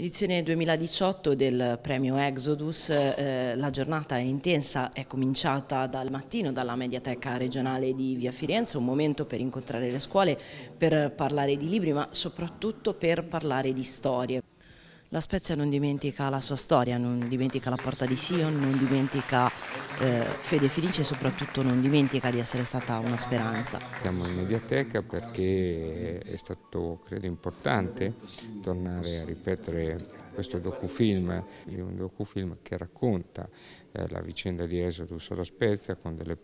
Edizione 2018 del premio Exodus, eh, la giornata è intensa, è cominciata dal mattino dalla Mediateca regionale di Via Firenze, un momento per incontrare le scuole, per parlare di libri ma soprattutto per parlare di storie. La Spezia non dimentica la sua storia, non dimentica la porta di Sion, non dimentica eh, fede felice e soprattutto non dimentica di essere stata una speranza. Siamo in mediateca perché è stato credo importante tornare a ripetere questo docufilm, un docufilm che racconta eh, la vicenda di Esodus alla Spezia con delle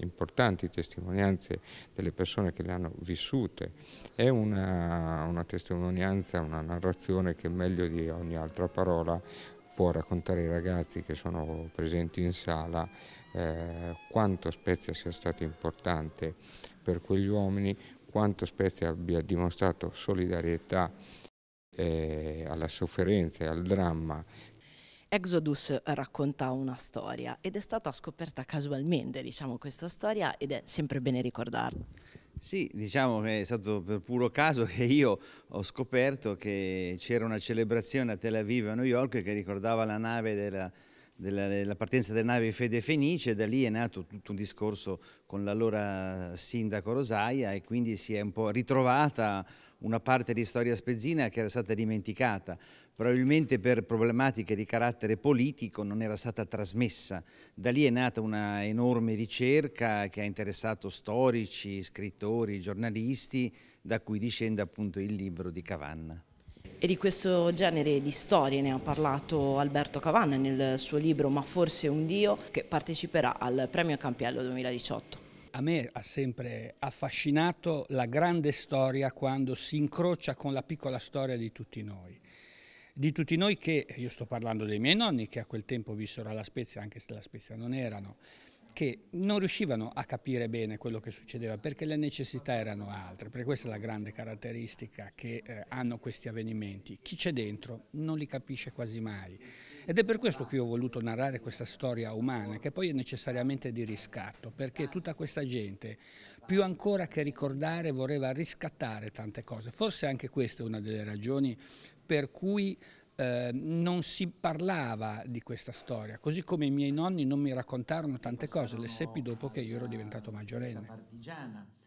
importanti testimonianze delle persone che le hanno vissute. È una, una testimonianza, una narrazione che meglio di ogni altra parola può raccontare ai ragazzi che sono presenti in sala eh, quanto Spezia sia stato importante per quegli uomini, quanto Spezia abbia dimostrato solidarietà eh, alla sofferenza e al dramma Exodus racconta una storia ed è stata scoperta casualmente, diciamo, questa storia ed è sempre bene ricordarla. Sì, diciamo che è stato per puro caso che io ho scoperto che c'era una celebrazione a Tel Aviv a New York che ricordava la nave della della, partenza della nave Fede Fenice, da lì è nato tutto un discorso con l'allora sindaco Rosaia e quindi si è un po' ritrovata una parte di storia spezzina che era stata dimenticata, probabilmente per problematiche di carattere politico non era stata trasmessa. Da lì è nata una enorme ricerca che ha interessato storici, scrittori, giornalisti, da cui discende appunto il libro di Cavanna. E di questo genere di storie ne ha parlato Alberto Cavanna nel suo libro Ma forse un Dio che parteciperà al Premio Campiello 2018. A me ha sempre affascinato la grande storia quando si incrocia con la piccola storia di tutti noi di tutti noi che, io sto parlando dei miei nonni che a quel tempo vissero alla Spezia, anche se la Spezia non erano, che non riuscivano a capire bene quello che succedeva perché le necessità erano altre, perché questa è la grande caratteristica che eh, hanno questi avvenimenti. Chi c'è dentro non li capisce quasi mai ed è per questo che io ho voluto narrare questa storia umana che poi è necessariamente di riscatto perché tutta questa gente più ancora che ricordare voleva riscattare tante cose, forse anche questa è una delle ragioni per cui eh, non si parlava di questa storia, così come i miei nonni non mi raccontarono tante cose, le seppi dopo che io ero diventato maggiorenne.